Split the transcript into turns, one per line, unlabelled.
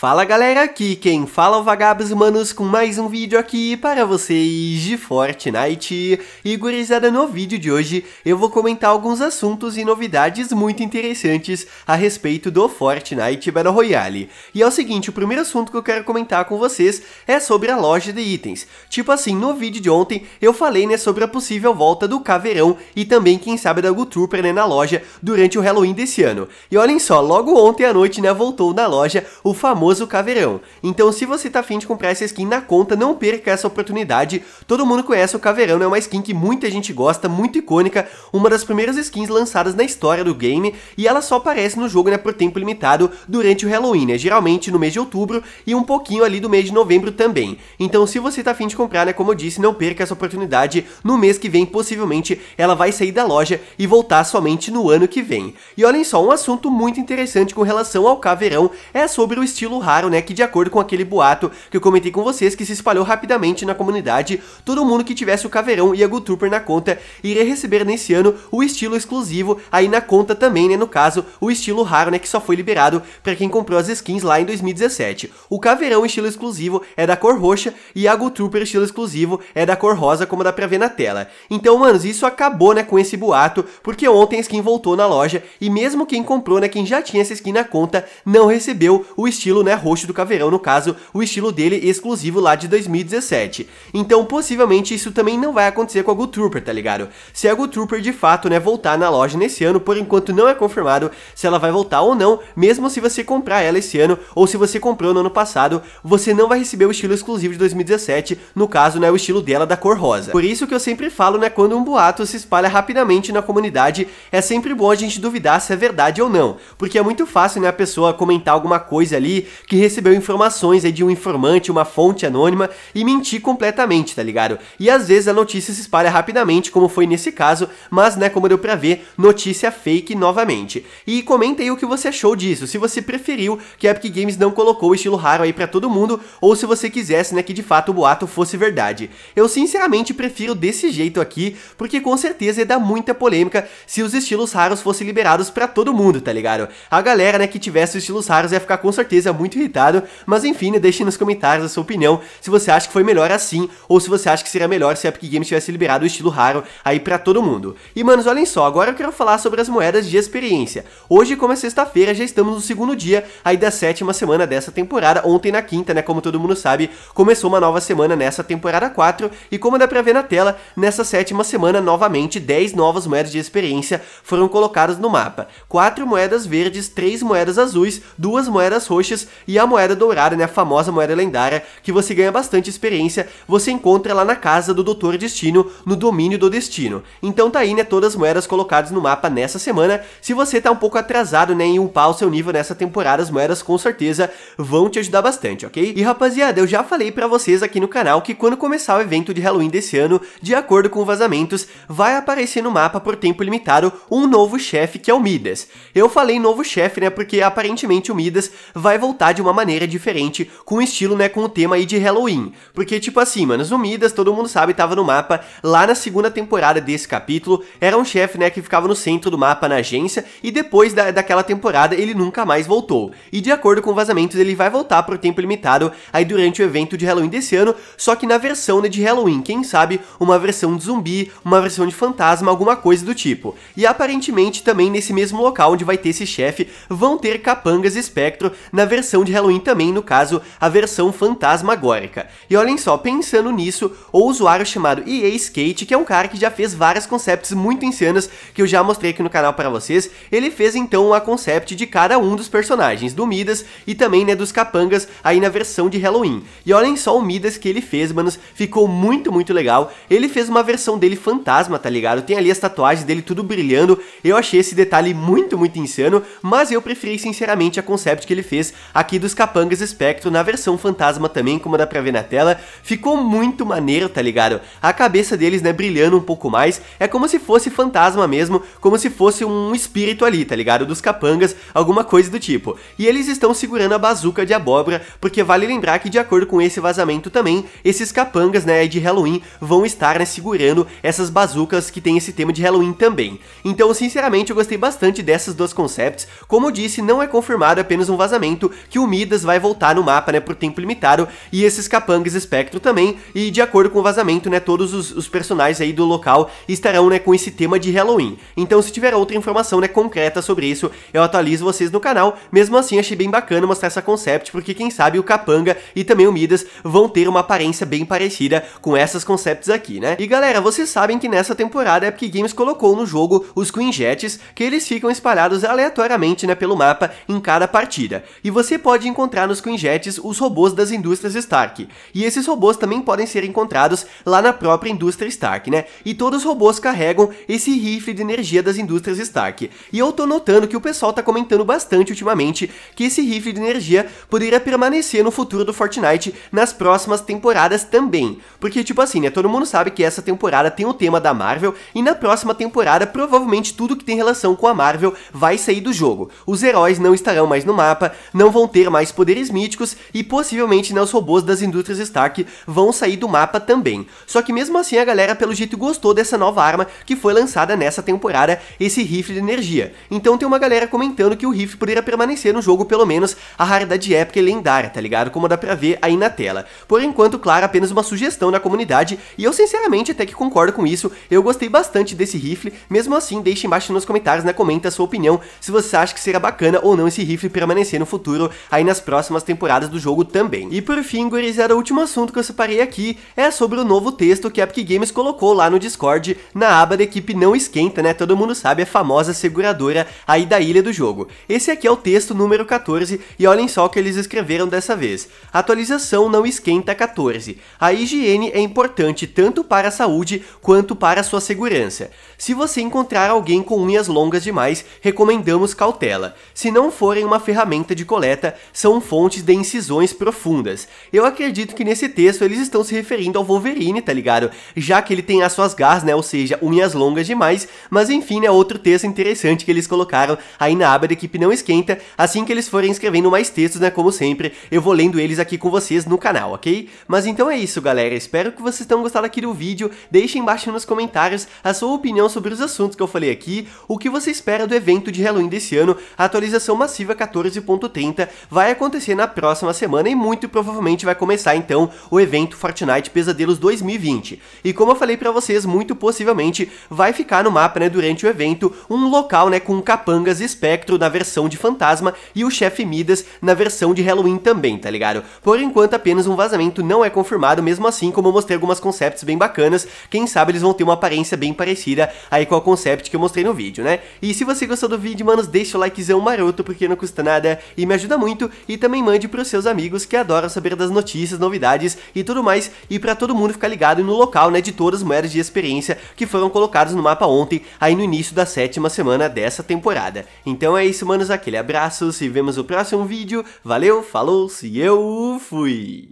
Fala galera, aqui quem fala é o Vagabos Humanos com mais um vídeo aqui para vocês de Fortnite. E gurizada, no vídeo de hoje eu vou comentar alguns assuntos e novidades muito interessantes a respeito do Fortnite Battle Royale. E é o seguinte, o primeiro assunto que eu quero comentar com vocês é sobre a loja de itens. Tipo assim, no vídeo de ontem eu falei né, sobre a possível volta do Caveirão e também quem sabe da Gutrooper né, na loja durante o Halloween desse ano. E olhem só, logo ontem à noite né, voltou na loja o famoso famoso caveirão. Então se você tá afim de comprar essa skin na conta, não perca essa oportunidade. Todo mundo conhece o caveirão, né? É uma skin que muita gente gosta, muito icônica, uma das primeiras skins lançadas na história do game, e ela só aparece no jogo, né, por tempo limitado durante o Halloween, né? Geralmente no mês de outubro e um pouquinho ali do mês de novembro também. Então se você tá afim de comprar, né, como eu disse, não perca essa oportunidade. No mês que vem, possivelmente, ela vai sair da loja e voltar somente no ano que vem. E olhem só, um assunto muito interessante com relação ao caveirão é sobre o estilo título raro, né, que de acordo com aquele boato que eu comentei com vocês, que se espalhou rapidamente na comunidade, todo mundo que tivesse o Caveirão e a Gutrooper na conta iria receber nesse ano o estilo exclusivo, aí na conta também, né, no caso, o estilo raro, né, que só foi liberado para quem comprou as skins lá em 2017. O Caveirão estilo exclusivo é da cor roxa e a Gutrooper estilo exclusivo é da cor rosa, como dá pra ver na tela. Então, manos, isso acabou, né, com esse boato, porque ontem a skin voltou na loja e mesmo quem comprou, né, quem já tinha essa skin na conta, não recebeu o estilo, né, né, roxo do caveirão, no caso, o estilo dele exclusivo lá de 2017. Então, possivelmente, isso também não vai acontecer com a Good Trooper, tá ligado? Se a Good Trooper, de fato, né, voltar na loja nesse ano, por enquanto não é confirmado se ela vai voltar ou não, mesmo se você comprar ela esse ano, ou se você comprou no ano passado, você não vai receber o estilo exclusivo de 2017, no caso, né, o estilo dela da cor rosa. Por isso que eu sempre falo, né, quando um boato se espalha rapidamente na comunidade, é sempre bom a gente duvidar se é verdade ou não, porque é muito fácil, né, a pessoa comentar alguma coisa ali, que recebeu informações aí de um informante, uma fonte anônima e mentir completamente, tá ligado? E às vezes a notícia se espalha rapidamente, como foi nesse caso, mas né, como deu pra ver, notícia fake novamente. E comenta aí o que você achou disso, se você preferiu que a Epic Games não colocou o estilo raro aí pra todo mundo, ou se você quisesse, né, que de fato o boato fosse verdade. Eu sinceramente prefiro desse jeito aqui, porque com certeza ia dar muita polêmica se os estilos raros fossem liberados pra todo mundo, tá ligado? A galera, né, que tivesse os estilos raros ia ficar com certeza muito muito irritado, mas enfim, né, deixe nos comentários a sua opinião se você acha que foi melhor assim, ou se você acha que seria melhor se a Epic Games tivesse liberado o estilo raro aí para todo mundo. E manos, olhem só, agora eu quero falar sobre as moedas de experiência. Hoje, como é sexta-feira, já estamos no segundo dia aí da sétima semana dessa temporada, ontem na quinta, né, como todo mundo sabe, começou uma nova semana nessa temporada 4, e como dá pra ver na tela, nessa sétima semana, novamente, 10 novas moedas de experiência foram colocadas no mapa. 4 moedas verdes, 3 moedas azuis, 2 moedas roxas e a moeda dourada, né, a famosa moeda lendária, que você ganha bastante experiência, você encontra lá na casa do Doutor Destino, no domínio do Destino. Então tá aí, né, todas as moedas colocadas no mapa nessa semana. Se você tá um pouco atrasado, né, em upar o seu nível nessa temporada, as moedas com certeza vão te ajudar bastante, ok? E rapaziada, eu já falei para vocês aqui no canal que quando começar o evento de Halloween desse ano, de acordo com vazamentos, vai aparecer no mapa por tempo limitado um novo chefe que é o Midas. Eu falei novo chefe, né, porque aparentemente o Midas vai voltar de uma maneira diferente, com estilo, né, com o tema aí de Halloween. Porque, tipo assim, mano, as Midas, todo mundo sabe, tava no mapa, lá na segunda temporada desse capítulo, era um chefe, né, que ficava no centro do mapa na agência, e depois da, daquela temporada ele nunca mais voltou. E de acordo com vazamentos, ele vai voltar pro tempo limitado aí durante o evento de Halloween desse ano, só que na versão né, de Halloween, quem sabe uma versão de zumbi, uma versão de fantasma, alguma coisa do tipo. E aparentemente também nesse mesmo local onde vai ter esse chefe, vão ter capangas espectro na versão versão de Halloween também, no caso, a versão fantasmagórica. E olhem só, pensando nisso, o usuário chamado EA Skate, que é um cara que já fez várias concepts muito insanas, que eu já mostrei aqui no canal para vocês, ele fez então a concept de cada um dos personagens, do Midas e também, né, dos capangas, aí na versão de Halloween. E olhem só o Midas que ele fez, manos, ficou muito, muito legal. Ele fez uma versão dele fantasma, tá ligado? Tem ali as tatuagens dele tudo brilhando, eu achei esse detalhe muito, muito insano, mas eu preferi sinceramente a concept que ele fez aqui dos Capangas Espectro na versão fantasma também, como dá pra ver na tela, ficou muito maneiro, tá ligado? A cabeça deles, né, brilhando um pouco mais, é como se fosse fantasma mesmo, como se fosse um espírito ali, tá ligado? Dos Capangas, alguma coisa do tipo. E eles estão segurando a bazuca de abóbora, porque vale lembrar que de acordo com esse vazamento também, esses Capangas, né, de Halloween vão estar, né, segurando essas bazucas que tem esse tema de Halloween também. Então, sinceramente, eu gostei bastante dessas duas concepts, como disse, não é confirmado é apenas um vazamento que o Midas vai voltar no mapa, né, por tempo limitado, e esses capangas espectro também, e de acordo com o vazamento, né, todos os, os personagens aí do local estarão, né, com esse tema de Halloween. Então, se tiver outra informação, né, concreta sobre isso, eu atualizo vocês no canal. Mesmo assim, achei bem bacana mostrar essa concept, porque quem sabe o Capanga e também o Midas vão ter uma aparência bem parecida com essas concepts aqui, né? E galera, vocês sabem que nessa temporada a Epic Games colocou no jogo os Queen Jets, que eles ficam espalhados aleatoriamente, né, pelo mapa em cada partida. E você você pode encontrar nos Quinjets os robôs das indústrias Stark, e esses robôs também podem ser encontrados lá na própria indústria Stark, né? E todos os robôs carregam esse rifle de energia das indústrias Stark. E eu tô notando que o pessoal tá comentando bastante ultimamente que esse rifle de energia poderia permanecer no futuro do Fortnite nas próximas temporadas também. Porque, tipo assim, né? Todo mundo sabe que essa temporada tem o tema da Marvel, e na próxima temporada, provavelmente tudo que tem relação com a Marvel vai sair do jogo. Os heróis não estarão mais no mapa, não vão ter mais poderes míticos e possivelmente né, os robôs das indústrias Stark vão sair do mapa também. Só que mesmo assim a galera pelo jeito gostou dessa nova arma que foi lançada nessa temporada, esse rifle de energia. Então tem uma galera comentando que o rifle poderia permanecer no jogo pelo menos a raridade épica e lendária, tá ligado? Como dá pra ver aí na tela. Por enquanto, claro, apenas uma sugestão da comunidade e eu sinceramente até que concordo com isso, eu gostei bastante desse rifle, mesmo assim deixe embaixo nos comentários, né, comenta a sua opinião se você acha que será bacana ou não esse rifle permanecer no futuro aí nas próximas temporadas do jogo também. E por fim, gurizada, o último assunto que eu separei aqui é sobre o novo texto que a Epic Games colocou lá no Discord, na aba da equipe Não Esquenta, né? Todo mundo sabe, é a famosa seguradora aí da ilha do jogo. Esse aqui é o texto número 14 e olhem só o que eles escreveram dessa vez. Atualização Não Esquenta 14. A higiene é importante tanto para a saúde quanto para a sua segurança. Se você encontrar alguém com unhas longas demais, recomendamos cautela. Se não forem uma ferramenta de coleta, são fontes de incisões profundas. Eu acredito que nesse texto eles estão se referindo ao Wolverine, tá ligado? Já que ele tem as suas garras, né? Ou seja, unhas longas demais, mas enfim, é né? outro texto interessante que eles colocaram aí na aba da equipe não esquenta. Assim que eles forem escrevendo mais textos, né? Como sempre, eu vou lendo eles aqui com vocês no canal, ok? Mas então é isso, galera. Espero que vocês tenham gostado aqui do vídeo. Deixem embaixo nos comentários a sua opinião sobre os assuntos que eu falei aqui, o que você espera do evento de Halloween desse ano, a atualização massiva 14.30 vai acontecer na próxima semana e muito provavelmente vai começar então o evento Fortnite Pesadelos 2020. E como eu falei para vocês, muito possivelmente vai ficar no mapa, né, durante o evento, um local, né, com capangas espectro na versão de fantasma e o chefe Midas na versão de Halloween também, tá ligado? Por enquanto apenas um vazamento não é confirmado, mesmo assim, como eu mostrei algumas concepts bem bacanas, quem sabe eles vão ter uma aparência bem parecida aí com a concept que eu mostrei no vídeo, né? E se você gostou do vídeo, manos, deixa o likezão maroto porque não custa nada e me ajuda muito e também mande para os seus amigos que adoram saber das notícias, novidades e tudo mais e para todo mundo ficar ligado no local né, de todas as moedas de experiência que foram colocadas no mapa ontem, aí no início da sétima semana dessa temporada. Então é isso, manos, aquele abraço, se vemos no próximo vídeo, valeu, falou, se eu fui!